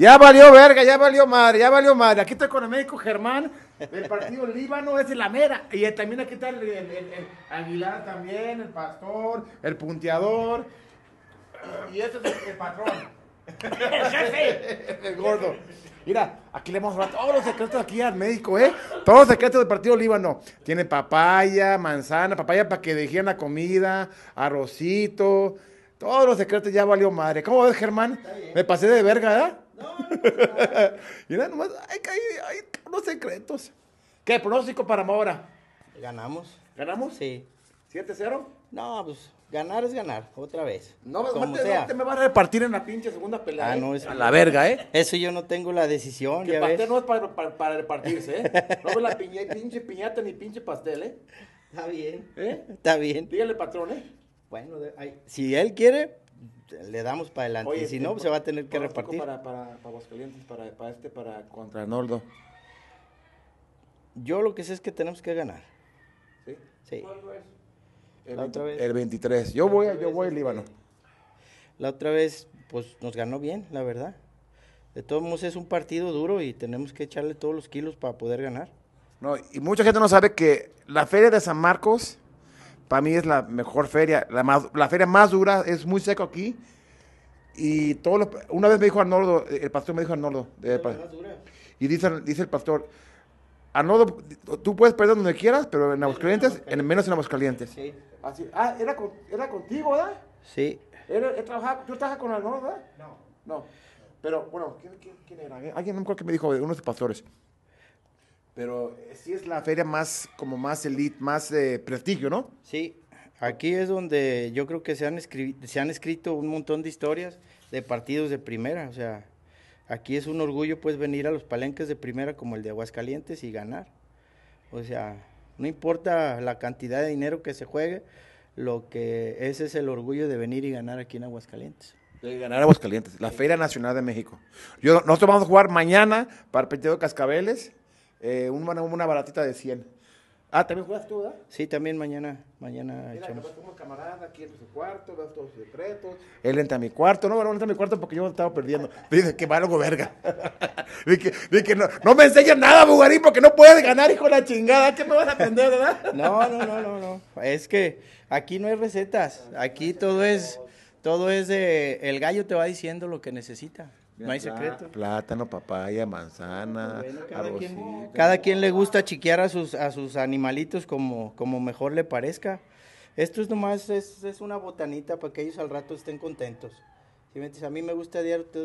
Ya valió verga, ya valió madre, ya valió madre. Aquí estoy con el médico Germán del partido Líbano, es la mera. Y eh, también aquí está el, Aguilar también, el pastor, el punteador. Y este es el, patrón. el gordo. Mira, aquí le hemos dado todos los secretos aquí al médico, ¿eh? Todos los secretos del partido Líbano. Tiene papaya, manzana, papaya para que dejen la comida, arrocito. Todos los secretos ya valió madre. ¿Cómo ves, Germán? Me pasé de verga, ¿verdad? No, no Mira nomás, hay, hay, hay unos secretos. ¿Qué pronóstico para Mora? Ganamos. ¿Ganamos? Sí. ¿7-0? No, pues ganar es ganar, otra vez. No, te, me vas a repartir en la pinche segunda pelea. Ah, ¿eh? no, es a la verga, ¿eh? Eso yo no tengo la decisión. Que pastel no es para, para, repartirse, ¿eh? No la piña, pinche piñata ni pinche pastel, ¿eh? Está bien. ¿Eh? Está bien. Dígale, patrón, ¿eh? Bueno, de, si él quiere, le damos para adelante. y si no, se va a tener que repartir. Para, para, para Aguascalientes, para, este, para contra Arnoldo? Yo lo que sé es que tenemos que ganar. ¿Sí? Sí. El, la otra vez. el 23. Yo voy, yo voy Líbano. La otra vez, pues nos ganó bien, la verdad. De todos modos, es un partido duro y tenemos que echarle todos los kilos para poder ganar. No, y mucha gente no sabe que la Feria de San Marcos para mí es la mejor feria, la, más, la feria más dura, es muy seco aquí. Y todos una vez me dijo Arnoldo, el pastor me dijo Arnoldo, eh, y dice, dice el pastor, Arnoldo, tú puedes perder donde quieras, pero en Aguascalientes, en, menos en Aguascalientes. Sí. ah, ah era, era contigo, ¿verdad? Sí. Era, ¿Tú trabajas con Arnoldo, verdad? No. No. Pero, bueno, ¿quién, era? Alguien, no me acuerdo que me dijo, uno los pastores. Pero eh, sí es la feria más, como más elite, más de eh, prestigio, ¿no? Sí, aquí es donde yo creo que se han, se han escrito un montón de historias de partidos de primera, o sea, aquí es un orgullo pues venir a los palenques de primera como el de Aguascalientes y ganar. O sea, no importa la cantidad de dinero que se juegue, lo que ese es el orgullo de venir y ganar aquí en Aguascalientes. De ganar Aguascalientes, la Feria Nacional de México. Yo, nosotros vamos a jugar mañana para el partido Cascabeles eh, una, una baratita de 100. Ah, ¿también juegas tú, verdad? Sí, también mañana, mañana Mira, echamos. como camarada aquí en su cuarto, da todos sus secretos. Él entra a mi cuarto, no, no entra a mi cuarto porque yo estaba perdiendo. Dice, que algo verga. Dice, que no, no me enseñas nada, Bugarín, porque no puedes ganar, hijo de la chingada. ¿Qué me vas a aprender, verdad? No, no, no, no, no. Es que aquí no hay recetas. Aquí todo es, todo es de, el gallo te va diciendo lo que necesita secreto. Plátano, papaya, manzana, ah, pues cada, quien, le gusta chiquear a sus, a sus animalitos como, como mejor le parezca. Esto es nomás, es, una botanita para que ellos al rato estén contentos. A mí me gusta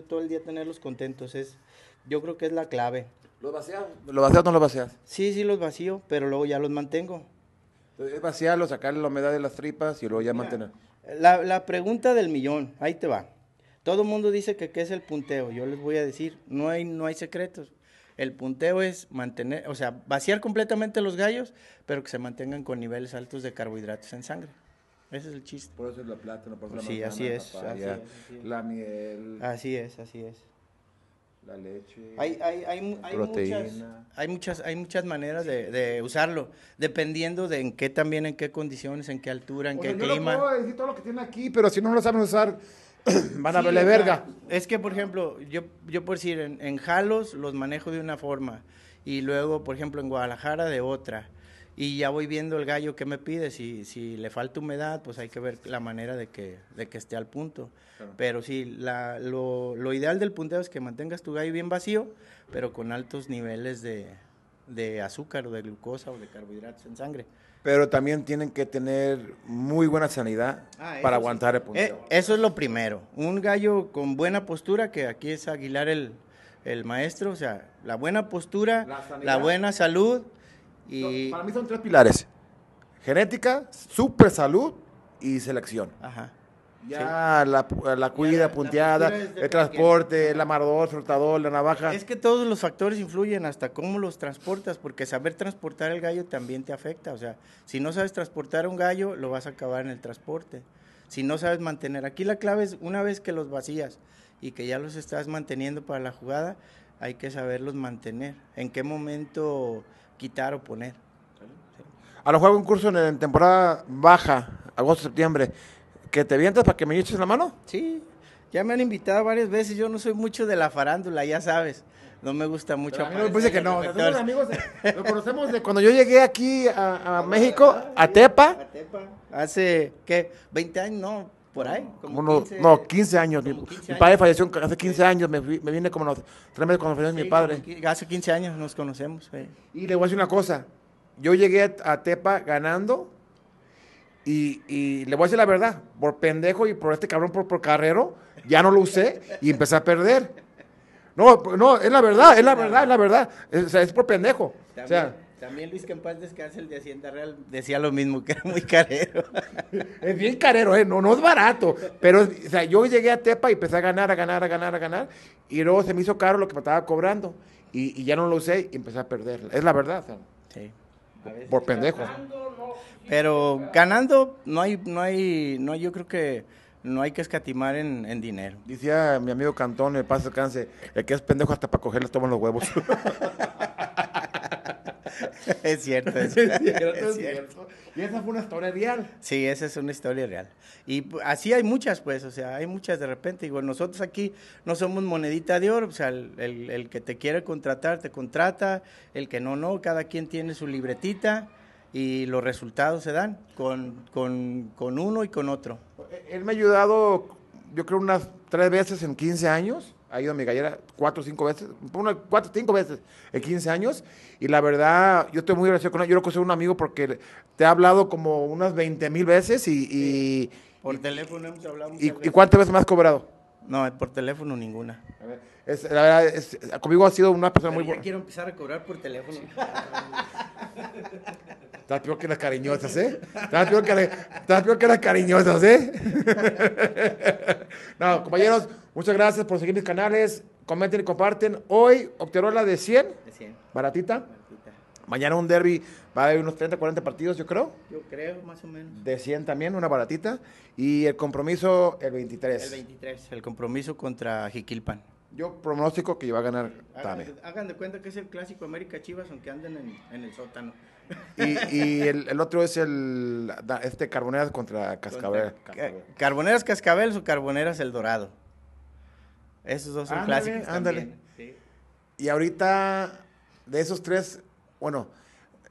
todo el día tenerlos contentos. Es, yo creo que es la clave. ¿Los vacías? o no los vacías? Sí, sí, los vacío, pero luego ya los mantengo. Entonces, vaciarlo, sacarle la humedad de las tripas y luego ya mantener. la pregunta del millón, ahí te va. Todo el mundo dice que qué es el punteo. Yo les voy a decir, no hay, no hay secretos. El punteo es mantener, o sea, vaciar completamente los gallos, pero que se mantengan con niveles altos de carbohidratos en sangre. Ese es el chiste. Por eso es la plátano, por eso sí, la manzana, así es, así es, la miel. Así es, así es. La leche. Hay, hay, hay, muchas, hay, muchas, hay muchas maneras de, usarlo, dependiendo de en qué también, en qué condiciones, en qué altura, en qué clima. Yo puedo decir todo lo que tiene aquí, pero si no lo saben usar, van a Es que, por ejemplo, yo, yo por decir, en, Jalos los manejo de una forma y luego, por ejemplo, en Guadalajara de otra. Y ya voy viendo el gallo que me pide. Si, si le falta humedad, pues hay que ver la manera de que, de que esté al punto. Pero sí, la, lo, lo ideal del punteo es que mantengas tu gallo bien vacío, pero con altos niveles de, de azúcar o de glucosa o de carbohidratos en sangre. Pero también tienen que tener muy buena sanidad ah, para aguantar el punto. Eh, eso es lo primero. Un gallo con buena postura, que aquí es Aguilar el, maestro, o sea, la buena postura, la, buena salud y... para mí son tres pilares. Genética, super salud y selección. Ajá. Ya la, la, cuida, punteada, el transporte, pequeño. el amarrador, soltador, la navaja. Es que todos los factores influyen hasta cómo los transportas, porque saber transportar el gallo también te afecta. O sea, si no sabes transportar un gallo, lo vas a acabar en el transporte. Si no sabes mantener, aquí la clave es una vez que los vacías y que ya los estás manteniendo para la jugada, hay que saberlos mantener. En qué momento quitar o poner. A lo juego un curso en temporada baja, agosto, septiembre. ¿Que te vientas para que me eches la mano? Sí, ya me han invitado varias veces, yo no soy mucho de la farándula, ya sabes. No me gusta mucho. Pero pues, que no. lo conocemos de cuando yo llegué aquí a, ah, México, a Tepa. A Tepa. Hace, ¿qué? ¿20 años? No, por ahí. Como no, 15, años. mi, padre falleció hace 15 años. Me, vine como los tres meses cuando falleció mi padre. Hace 15 años nos conocemos. Y le voy a decir una cosa. Yo llegué a Tepa ganando y, y, le voy a decir la verdad, por pendejo y por este cabrón, por, por carrero, ya no lo usé y empecé a perder. No, no, es la verdad, es la verdad, es la verdad. o sea, es por pendejo. También, Luis Campos Descanse, el de Hacienda Real, decía lo mismo, que era muy carero. Es bien carero, ¿eh? No, no es barato. Pero, o sea, yo llegué a Tepa y empecé a ganar, a ganar, a ganar, a ganar. Y luego se me hizo caro lo que me estaba cobrando. Y, ya no lo usé y empecé a perder. Es la verdad. O Sí por pendejo. Pero ganando no hay, no hay, no yo creo que no hay que escatimar en, dinero. Decía mi amigo Cantón, el el que es pendejo hasta para cogerle toman los huevos. es cierto, es, cierto, Y esa fue una historia real. Sí, esa es una historia real. Y así hay muchas, pues, o sea, hay muchas de repente. Digo, nosotros aquí no somos monedita de oro, o sea, el, que te quiere contratar, te contrata, el que no, no, cada quien tiene su libretita y los resultados se dan con, con uno y con otro. E, él me ha ayudado, yo creo, unas tres veces en 15 años ha ido a mi gallera cuatro o cinco veces, una, cuatro cinco veces en 15 años. Y la verdad, yo estoy muy agradecido con él. Yo lo soy un amigo porque te ha hablado como unas 20 mil veces y. Por teléfono hemos hablado. Y, ¿Y cuántas veces me has cobrado? No, por teléfono ninguna. Es, la verdad, conmigo ha sido una persona muy buena. quiero empezar a cobrar por teléfono. Estás peor que las cariñosas, ¿eh? Estás peor que, las cariñosas, ¿eh? no, compañeros, muchas gracias por seguir mis canales. Comenten y comparten. Hoy, la de 100. De 100. Baratita. Mañana un derby, va a haber unos 30, 40 partidos, yo creo. Yo creo, más o menos. De 100 también, una baratita. Y el compromiso, el 23. El 23, el compromiso contra Jiquilpan. Yo pronóstico que iba a ganar Tame. Hagan de cuenta que es el clásico América Chivas, aunque anden en, el sótano. Y, el, otro es el este Carboneras contra Cascabel. Carboneras Cascabel o Carboneras El Dorado. Esos dos son clásicos. Ándale. Y ahorita, de esos tres, bueno,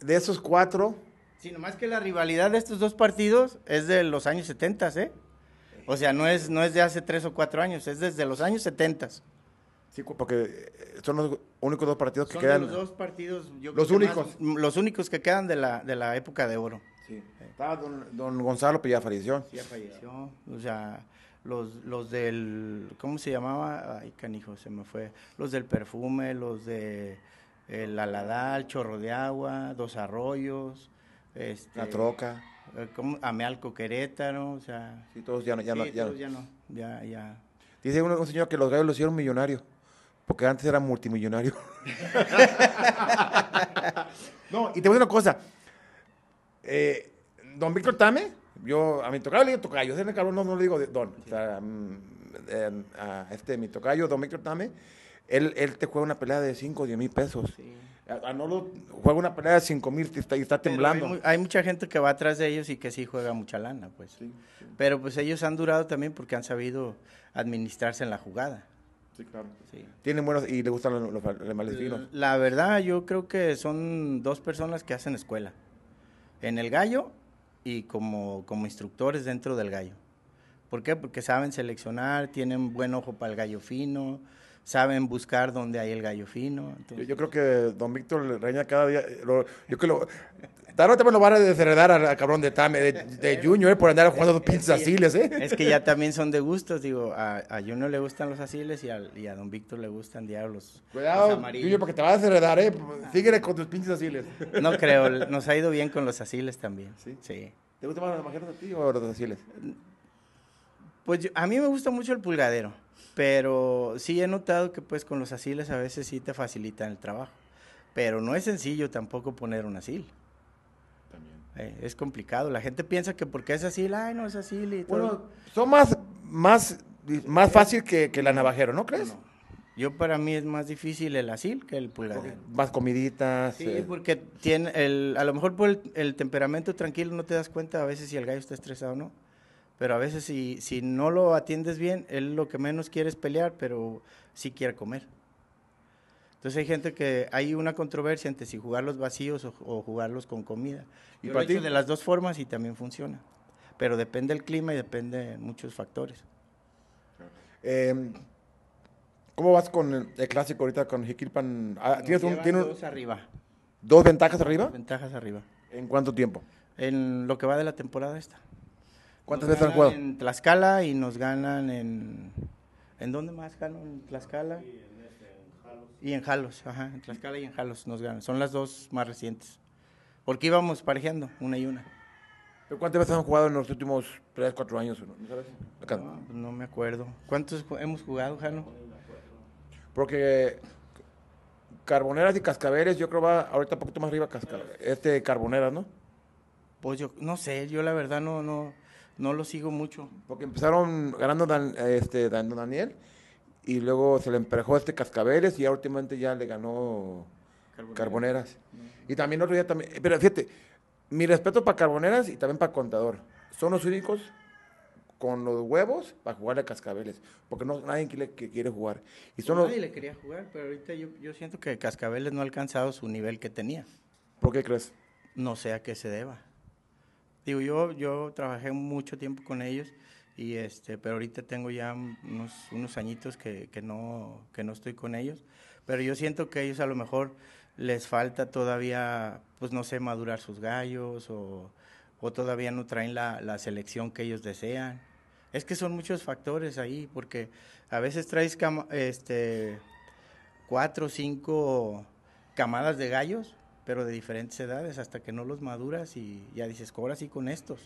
de esos cuatro. Sí, nomás que la rivalidad de estos dos partidos es de los años 70, ¿eh? O sea, no es, no es de hace tres o cuatro años, es desde los años 70. Sí, porque eh, son los únicos dos partidos que quedan. Son los dos partidos, yo Los únicos. Mm, los únicos que quedan de la, de la época de oro. Sí. Estaba don, Gonzalo, pero pues ya falleció. Sí, ya falleció. O sea, los, los del. ¿Cómo se llamaba? Ay, canijo, se me fue. Los del perfume, los de el Aladal, Chorro de Agua, Dos Arroyos, este, La Troca. a eh, Amealco Querétaro, o sea... Sí, todos ya no, ya, no, ya, ya ya, Dice un, señor que los gallos los hicieron millonarios, porque antes era multimillonario no, y te voy a decir una cosa. Eh, don Víctor Tame, yo a mi tocayo le digo tocayo, ese no, no le digo don, a, mm, a este mi tocayo, don Víctor Tame, él, él te juega una pelea de 5 o 10 mil pesos. juega una pelea de 5 mil y está, temblando. Hay, mucha gente que va atrás de ellos y que sí juega mucha lana, pues. Pero pues ellos han durado también porque han sabido administrarse en la jugada. Sí, claro. Tienen buenos y le gustan los, los, finos. La verdad, yo creo que son dos personas que hacen escuela. En el gallo y como, como instructores dentro del gallo. ¿Por qué? Porque saben seleccionar, tienen buen ojo para el gallo fino, saben buscar dónde hay el gallo fino. Yo, creo que don Víctor le reña cada día. Eh, lo, yo que también lo van a desheredar al, cabrón de Tame, de, Junior, eh, por andar jugando dos pinches asiles, ¿eh? Es que ya también son de gustos, digo, a, a Junior le gustan los asiles y, y a, Don Víctor le gustan diablos. Cuidado, Junior, porque te vas a desheredar, ¿eh? Síguele con tus pinches asiles. No creo, nos ha ido bien con los asiles también. Sí. ¿Te gustan más los majeros a ti o los asiles? Pues a mí me gusta mucho el pulgadero. Pero sí he notado que pues con los asiles a veces sí te facilitan el trabajo. Pero no es sencillo tampoco poner un asil. También. Eh, es complicado. La gente piensa que porque es asil, ay, no es asil y todo. son más, más, más fácil que, que la navajero, ¿no crees? Yo para mí es más difícil el asil que el pulgar. Más comiditas. Sí, eh. porque tiene el, a lo mejor por el, el temperamento tranquilo no te das cuenta a veces si el gallo está estresado o no. Pero a veces si, si no lo atiendes bien, él lo que menos quiere es pelear, pero sí quiere comer. Entonces hay gente que hay una controversia entre si jugarlos vacíos o, jugarlos con comida. Y lo de las dos formas y también funciona. Pero depende del clima y depende de muchos factores. Em, ¿Cómo vas con el clásico ahorita con Jiquilpan? Ah, ¿Tienes arriba. ¿Dos ventajas arriba? ventajas arriba. ¿En cuánto tiempo? En lo que va de la temporada esta. ¿Cuántas veces han jugado? En Tlaxcala y nos ganan en. ¿En dónde más ganan En Tlaxcala. Y este, en, Jalos. Y en Jalos, ajá. En Tlaxcala y en Jalos nos ganan. Son las dos más recientes. Porque íbamos parejando, una y una. cuántas veces han jugado en los últimos 3, 4 años? ¿No, me acuerdo. ¿Cuántos hemos jugado, Jano? Porque Carboneras y Cascaveres, yo creo va ahorita un poquito más arriba Este Carboneras, ¿no? Pues yo no sé, yo la verdad no no no lo sigo mucho. Porque empezaron ganando este, Daniel y luego se le emparejó este Cascabeles y ya últimamente ya le ganó Carboneras. Y también otro día también. Pero fíjate, mi respeto para Carboneras y también para Contador. Son los únicos con los huevos para jugarle a Cascabeles, porque no nadie que, quiere jugar. Y son nadie le quería jugar, pero ahorita yo, yo siento que Cascabeles no ha alcanzado su nivel que tenía. ¿Por qué crees? No sé a qué se deba. Digo, yo, yo trabajé mucho tiempo con ellos, y este, pero ahorita tengo ya unos, unos añitos que, que, no, que no estoy con ellos. Pero yo siento que ellos a lo mejor les falta todavía, pues no sé, madurar sus gallos o, o todavía no traen la, la selección que ellos desean. Es que son muchos factores ahí, porque a veces traes este, cuatro o cinco camadas de gallos pero de diferentes edades, hasta que no los maduras y ya dices, cobra pues, así con estos.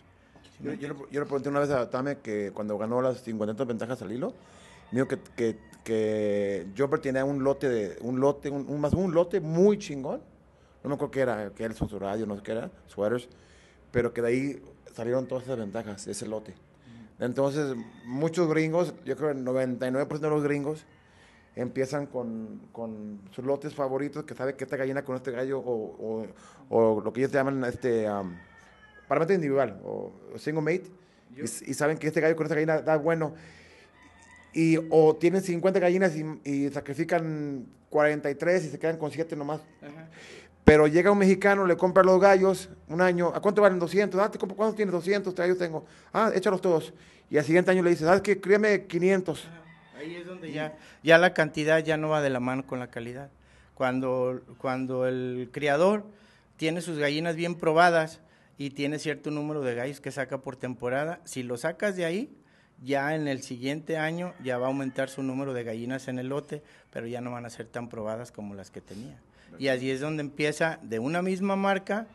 yo, le, pregunté una vez a Tame que cuando ganó las 50 ventajas al hilo, dijo que, que, que tenía un lote, de, un lote, un, más un lote muy chingón, no me acuerdo qué era, que era su radio, no sé qué era, sweaters, pero que de ahí salieron todas esas ventajas, ese lote. Entonces, muchos gringos, yo creo el 99% de los gringos, empiezan con, con, sus lotes favoritos, que sabe que esta gallina con este gallo, o, lo que ellos llaman este um, individual, o, single mate, y, saben que este gallo con esta gallina da bueno. Y, o tienen 50 gallinas y, sacrifican 43 y se quedan con 7 nomás. Pero llega un mexicano, le compra los gallos un año. ¿A cuánto valen 200? Ah, ¿cuántos tienes? 200 gallos tengo. Ah, échalos todos. Y al siguiente año le dice, ¿sabes qué? Críame 500. Ahí es donde ya, ya la cantidad ya no va de la mano con la calidad. Cuando, cuando el criador tiene sus gallinas bien probadas y tiene cierto número de gallos que saca por temporada, si lo sacas de ahí, ya en el siguiente año ya va a aumentar su número de gallinas en el lote, pero ya no van a ser tan probadas como las que tenía. Y así es donde empieza, de una misma marca,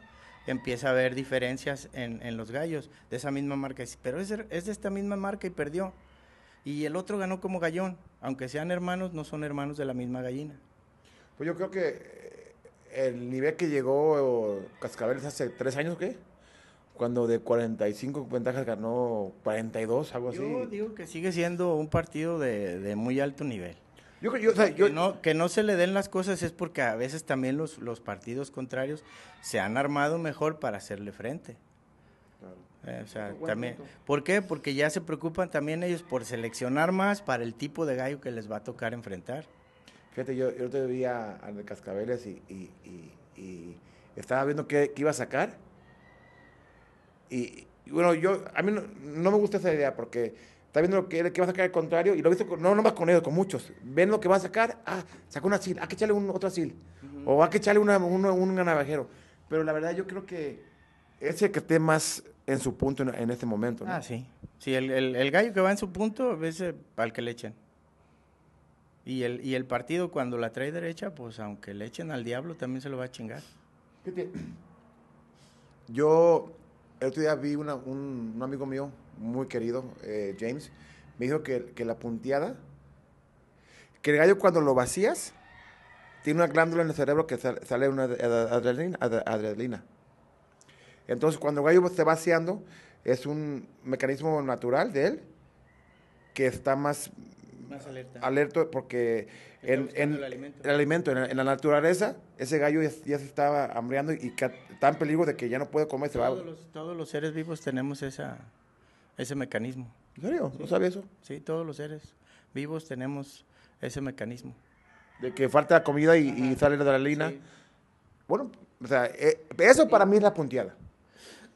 empieza a haber diferencias en, los gallos de esa misma marca. Pero es de esta misma marca y perdió y el otro ganó como gallón. Aunque sean hermanos, no son hermanos de la misma gallina. Pues yo creo que eh, el nivel que llegó Cascabeles hace tres años, ¿qué? Cuando de 45 ventajas ganó 42, algo así. Yo digo que sigue siendo un partido de, muy alto nivel. Yo, que, no, que no se le den las cosas es porque a veces también los, los partidos contrarios se han armado mejor para hacerle frente. Eh, o sea, también, ¿Por qué? Porque ya se preocupan también ellos por seleccionar más para el tipo de gallo que les va a tocar enfrentar. Fíjate, yo, yo te vi a, a Cascabeles y, y, estaba viendo qué, qué, iba a sacar. Y, bueno, yo a mí no, me gusta esa idea porque está viendo lo que, que va a sacar al contrario y lo he visto no nomás con ellos, con muchos. Ven lo que va a sacar, ah, sacó una sil, hay que echarle un, otro sil. O hay que echarle una, un, un navajero. Pero la verdad yo creo que ese que esté más en su punto en, este momento. ¿no? Ah, sí. Sí, el, gallo que va en su punto a veces al que le echen. Y el, y el partido cuando la trae derecha, pues aunque le echen al diablo, también se lo va a chingar. Yo el otro día vi una, un, amigo mío, muy querido, eh, James, me dijo que, la punteada, que el gallo cuando lo vacías, tiene una glándula en el cerebro que sale una adrenalina entonces, cuando el gallo se va vaciando, es un mecanismo natural de él que está más, más alerta. porque en, el alimento, en, la, naturaleza, ese gallo ya, se estaba hambriando y está en peligro de que ya no puede comer. Se todos, Los, todos los seres vivos tenemos ese mecanismo. ¿En serio? ¿No sabe eso? Sí, todos los seres vivos tenemos ese mecanismo. De que falta comida y, sale la adrenalina. Bueno, o sea, eh, eso para mí es la punteada.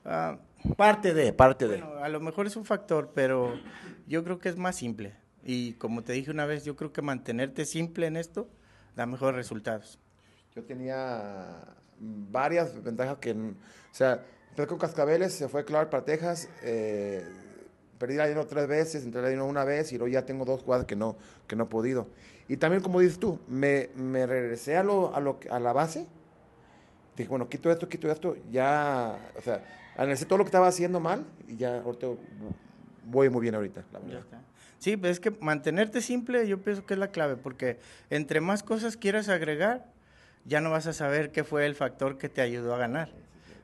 Ah, parte de, parte de. a lo mejor es un factor, pero yo creo que es más simple. Y como te dije una vez, yo creo que mantenerte simple en esto da mejores resultados. Yo tenía varias ventajas que, o sea, entré con Cascabeles, se fue Clark para Texas, eh, perdí la dinero tres veces, entré la dinero una vez y luego ya tengo dos jugadas que no, que no he podido. Y también, como dices tú, me, me regresé a, lo, a, lo, a la base, dije, bueno, quito esto, quito esto, ya, o sea, analicé todo lo que estaba haciendo mal y ya ahorita voy muy bien ahorita, Sí, pues es que mantenerte simple yo pienso que es la clave, porque entre más cosas quieras agregar, ya no vas a saber qué fue el factor que te ayudó a ganar.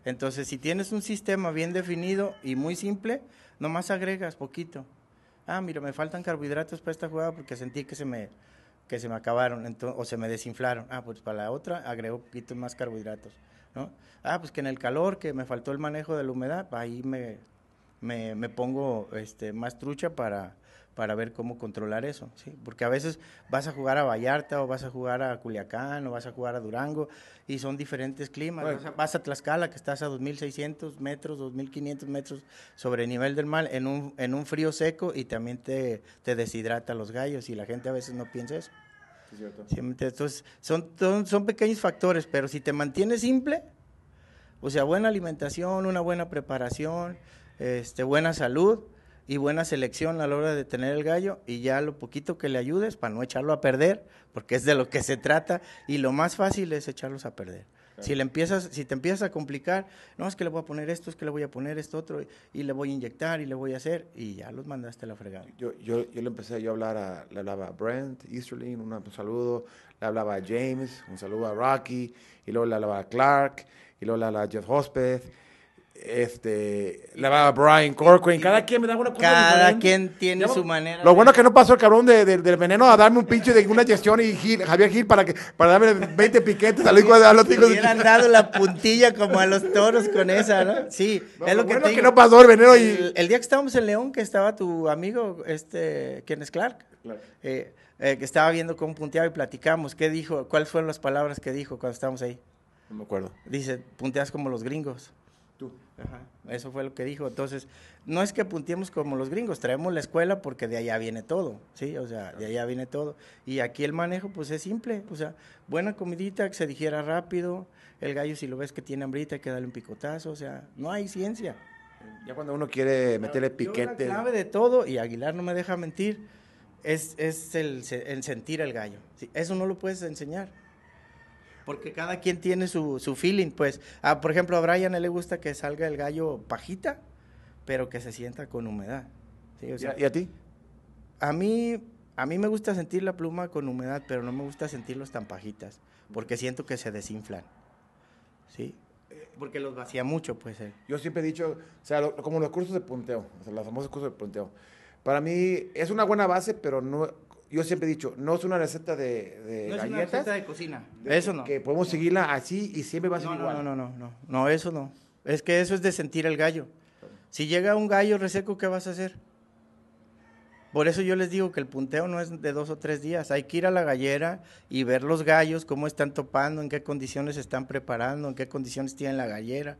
Entonces, si tienes un sistema bien definido y muy simple, nomás agregas poquito. Ah, mira, me faltan carbohidratos para esta jugada porque sentí que se me, que se me acabaron o se me desinflaron. Ah, pues para la otra agrego poquito más carbohidratos. Ah, pues que en el calor, que me faltó el manejo de la humedad, ahí me, me pongo este, más trucha para, para ver cómo controlar eso, ¿sí? Porque a veces vas a jugar a Vallarta o vas a jugar a Culiacán o vas a jugar a Durango y son diferentes climas. Vas, a, Tlaxcala que estás a 2.600 metros, 2.500 metros sobre el nivel del mar en un, en un frío seco y también te, te deshidrata los gallos y la gente a veces no piensa eso entonces, son, son, son, pequeños factores, pero si te mantienes simple, o sea, buena alimentación, una buena preparación, este, buena salud y buena selección a la hora de tener el gallo y ya lo poquito que le ayudes para no echarlo a perder, porque es de lo que se trata y lo más fácil es echarlos a perder. Si, le empiezas, si te empiezas a complicar, no, es que le voy a poner esto, es que le voy a poner esto otro, y, le voy a inyectar y le voy a hacer, y ya los mandaste a la fregada. Yo, yo, yo le empecé yo a hablar, a, le hablaba a Brent, Easterling, un, saludo, le hablaba a James, un saludo a Rocky, y luego le hablaba a Clark, y luego le hablaba a Jeff Hospeth, este, la Brian Corcoran, cada quien me da una Cada quien tiene su manera. Lo bueno que no pasó el cabrón del veneno a darme un pinche de una gestión y Javier Gil para que para darme 20 piquetes hijo de los Hubieran dado la puntilla como a los toros con esa, ¿no? Sí, es lo, bueno que no pasó el veneno el, día que estábamos en León que estaba tu amigo este es Clark. Clark. Eh, eh, que estaba viendo cómo punteaba y platicamos, ¿qué dijo? ¿Cuáles fueron las palabras que dijo cuando estábamos ahí? No me acuerdo. Dice, punteas como los gringos. Eso fue lo que dijo. Entonces, no es que apuntemos como los gringos, traemos la escuela porque de allá viene todo, ¿sí? O sea, de allá viene todo. Y aquí el manejo, pues es simple, o sea, buena comidita, que se digiera rápido, el gallo si lo ves que tiene hambrita, hay que darle un picotazo, o sea, no hay ciencia. Ya cuando uno quiere meterle piquete. clave de todo, y Aguilar no me deja mentir, es, es el, sentir al gallo. Eso no lo puedes enseñar. Porque cada quien tiene su, su feeling, pues. por ejemplo, a Brian le gusta que salga el gallo pajita, pero que se sienta con humedad. ¿sí? ¿Y, a, ti? A mí, a mí me gusta sentir la pluma con humedad, pero no me gusta sentirlos tan pajitas, porque siento que se desinflan. ¿Sí? Eh, porque los vacía mucho, pues. Eh. Yo siempre he dicho, o sea, como los cursos de punteo, o sea, los famosos cursos de punteo. Para mí es una buena base, pero no, yo siempre he dicho, no es una receta de, galletas. es una receta de cocina. eso no. Que podemos seguirla así y siempre va a ser no, igual. No, no, no, no, no, eso no. Es que eso es de sentir el gallo. Si llega un gallo reseco, ¿qué vas a hacer? Por eso yo les digo que el punteo no es de dos o tres días. Hay que ir a la gallera y ver los gallos, cómo están topando, en qué condiciones están preparando, en qué condiciones tienen la gallera,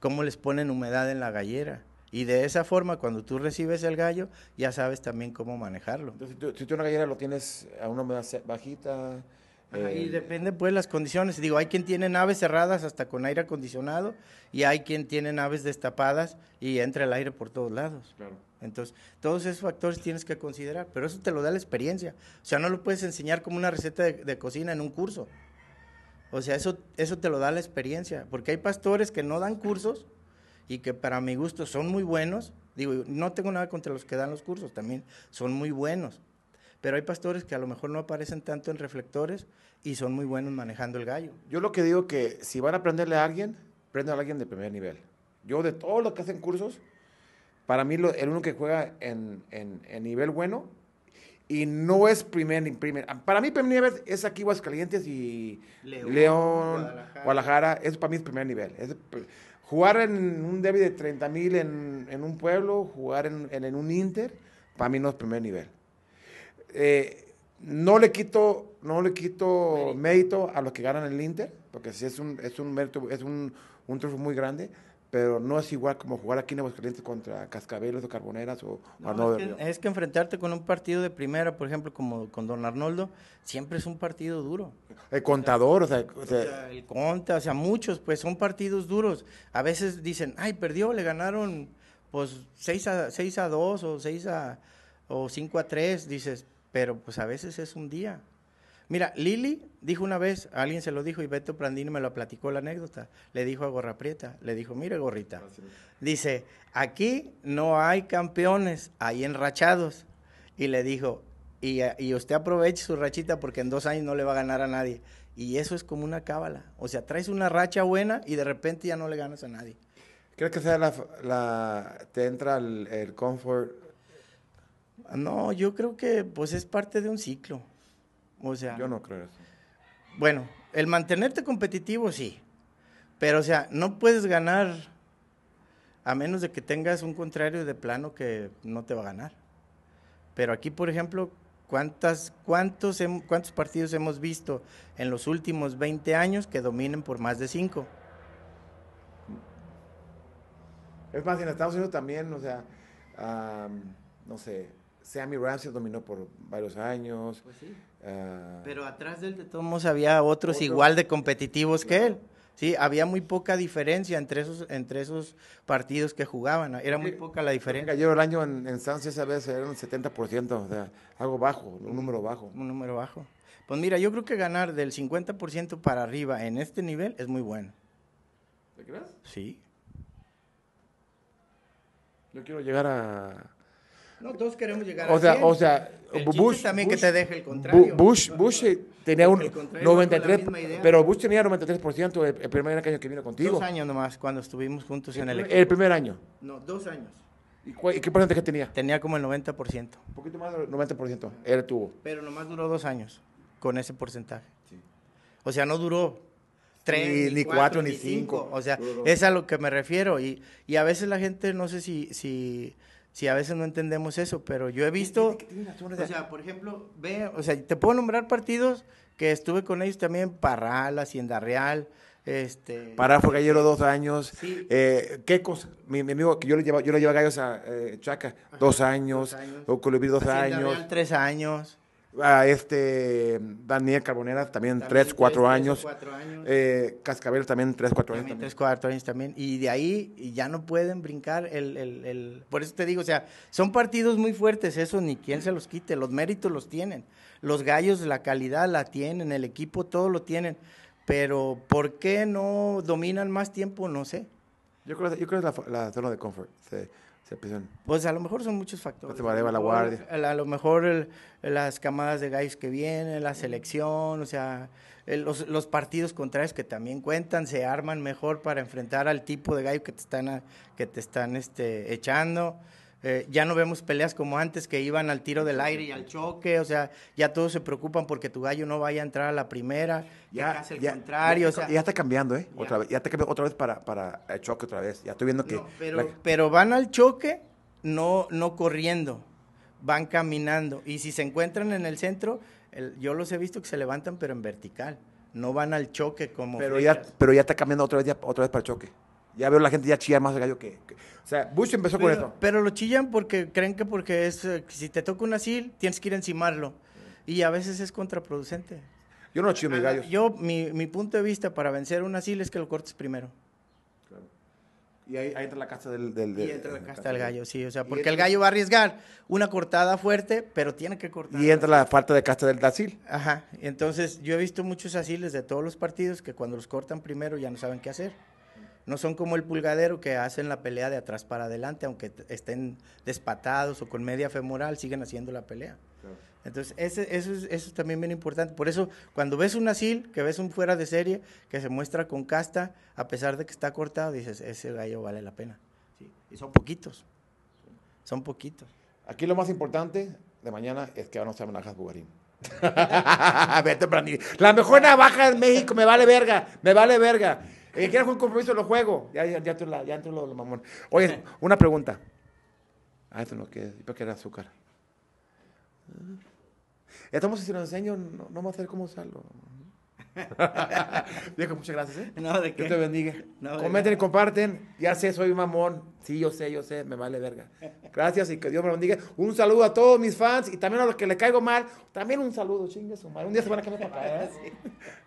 cómo les ponen humedad en la gallera. Y de esa forma, cuando tú recibes el gallo, ya sabes también cómo manejarlo. Entonces, si tú, una gallera lo tienes a una bajita... Y eh, depende pues las condiciones. Digo, hay quien tiene naves cerradas hasta con aire acondicionado y hay quien tiene naves destapadas y entra el aire por todos lados. Claro. Entonces, todos esos factores tienes que considerar, pero eso te lo da la experiencia. O sea, no lo puedes enseñar como una receta de, cocina en un curso. O sea, eso, eso te lo da la experiencia, porque hay pastores que no dan cursos y que para mi gusto son muy buenos. Digo, no tengo nada contra los que dan los cursos, también son muy buenos. Pero hay pastores que a lo mejor no aparecen tanto en reflectores y son muy buenos manejando el gallo. Yo lo que digo que si van a aprenderle a alguien, prende a alguien de primer nivel. Yo de todos los que hacen cursos, para mí el uno que juega en, en, nivel bueno y no es primer, primer para mí primer nivel es aquí Aguascalientes y León, Guadalajara. es para mí primer nivel Jugar en un derby de 30 mil en, un pueblo, jugar en, un Inter, para mí no es primer nivel. Eh, no le quito, no le quito mérito. a los que ganan el Inter, porque sí es un, es un mérito, es un, un muy grande pero no es igual como jugar aquí en Aguascalientes contra Cascabelos o Carboneras o Arnoldo. es, que, enfrentarte con un partido de primera, por ejemplo, como con Don Arnoldo, siempre es un partido duro. El contador, o sea, el conta, o sea, muchos, pues son partidos duros. A veces dicen, ay, perdió, le ganaron pues 6 a, seis a 2 o 6 a, o 5 a 3, dices, pero pues a veces es un día. Mira, Lili dijo una vez, alguien se lo dijo y Beto Prandini me lo platicó la anécdota. Le dijo a Gorra Prieta, le dijo, mire Gorrita, ah, dice, aquí no hay campeones, hay enrachados. Y le dijo, y, usted aproveche su rachita porque en dos años no le va a ganar a nadie. Y eso es como una cábala. O sea, traes una racha buena y de repente ya no le ganas a nadie. ¿Crees que la, te entra el, el, comfort? No, yo creo que pues es parte de un ciclo. O sea. Yo no creo eso. Bueno, el mantenerte competitivo sí. Pero, o sea, no puedes ganar a menos de que tengas un contrario de plano que no te va a ganar. Pero aquí, por ejemplo, ¿cuántas, cuántos, partidos hemos visto en los últimos 20 años que dominen por más de 5? Es más, en Estados Unidos también, o sea, no sé, Sammy Ramsey dominó por varios años. Pues sí. Ah, Pero atrás de él de todos había otros igual de competitivos que él. Sí, había muy poca diferencia entre esos, entre esos partidos que jugaban. Era muy poca la diferencia. Yo el año en, en esa vez era un 70%, o sea, algo bajo, un número bajo. Un número bajo. Pues mira, yo creo que ganar del 50% para arriba en este nivel es muy bueno. ¿Te crees? Sí. Yo quiero llegar a no, todos queremos llegar a sea, O sea, Bush. también que te deje el contrario. Bush, eh, tenía un 93. Pero Bush tenía 93% el, primer año que vino contigo. Dos años nomás, cuando estuvimos juntos en el El primer año. No, dos años. ¿Y qué porcentaje tenía? Tenía como el 90%. Un poquito más del 90%. Él tuvo. Pero nomás duró dos años con ese porcentaje. Sí. O sea, no duró tres, ni, ni cuatro, ni cinco. O sea, es a lo que me refiero. Y, y a veces la gente, no sé si, si si a veces no entendemos eso, pero yo he visto, o sea, por ejemplo, ve, o sea, te puedo nombrar partidos que estuve con ellos también, Parral, Hacienda Real, este... Parral fue gallero dos años, eh, mi, amigo, que yo le llevo yo le gallos a eh, Chaca, dos años, o dos años, dos años. Real, tres años a este mm, Daniel Carbonera también 3, 4 años. Cuatro años. Eh, Cascabel también 3, 4 años. años también. Y de ahí ya no pueden brincar el, Por eso te digo, o sea, son partidos muy fuertes, eso ni quien se los quite, los méritos los tienen. Los gallos, la calidad la tienen, el equipo, todo lo tienen. Pero ¿por qué no dominan más tiempo? No sé. Yo creo, que es la, la zona de confort. Sí se Pues a lo mejor son muchos factores. a lo mejor las camadas de guys que vienen, la selección, o sea, los, partidos contrarios que también cuentan, se arman mejor para enfrentar al tipo de gallo que te están, que te están este, echando. Eh, ya no vemos peleas como antes que iban al tiro del aire y al choque, o sea, ya todos se preocupan porque tu gallo no vaya a entrar a la primera, ya, el contrario. Ya, está cambiando, ¿eh? Otra vez, ya está cambiando otra vez para, para el choque otra vez, ya estoy viendo que... pero, van al choque, no, no corriendo, van caminando y si se encuentran en el centro, yo los he visto que se levantan pero en vertical, no van al choque como... Pero, ya, pero ya está cambiando otra vez, otra vez para el choque. Ya veo la gente ya chilla más el gallo que, O sea, Bush empezó con eso. Pero lo chillan porque creen que porque es eh, si te toca un asil, tienes que ir a encimarlo. Y a veces es contraproducente. Yo no chillo mis ah, gallos. Yo, mi, mi punto de vista para vencer un asil es que lo cortes primero. Y ahí, entra la casta del, del, y entra la casta, del gallo, sí. O sea, porque el gallo va a arriesgar una cortada fuerte, pero tiene que cortar. Y entra la falta de casta del asil. Ajá. Entonces, yo he visto muchos asiles de todos los partidos que cuando los cortan primero ya no saben qué hacer. No son como el pulgadero que hacen la pelea de atrás para adelante, aunque estén despatados o con media femoral, siguen haciendo la pelea. Entonces, eso, es, eso también bien importante. Por eso, cuando ves un asil, que ves un fuera de serie, que se muestra con casta, a pesar de que está cortado, dices, ese gallo vale la pena. Y son poquitos. Son poquitos. Aquí lo más importante de mañana es que van a ser amenazas Bugarín. La mejor navaja en México, me vale verga, me vale verga. El eh, que un compromiso, lo juego. Ya, entro lo, lo, mamón. Oye, una pregunta. Ah, esto no ¿por era azúcar. estamos si lo enseño, no, no a hacer cómo usarlo. Diego, muchas gracias, ¿eh? te bendiga. Comenten y comparten. Ya sé, soy mamón. Sí, yo sé, yo sé, me vale verga. Gracias y que Dios me bendiga. Un saludo a todos mis fans y también a los que le caigo mal. También un saludo, chingue su Un día se van a quedar para acá,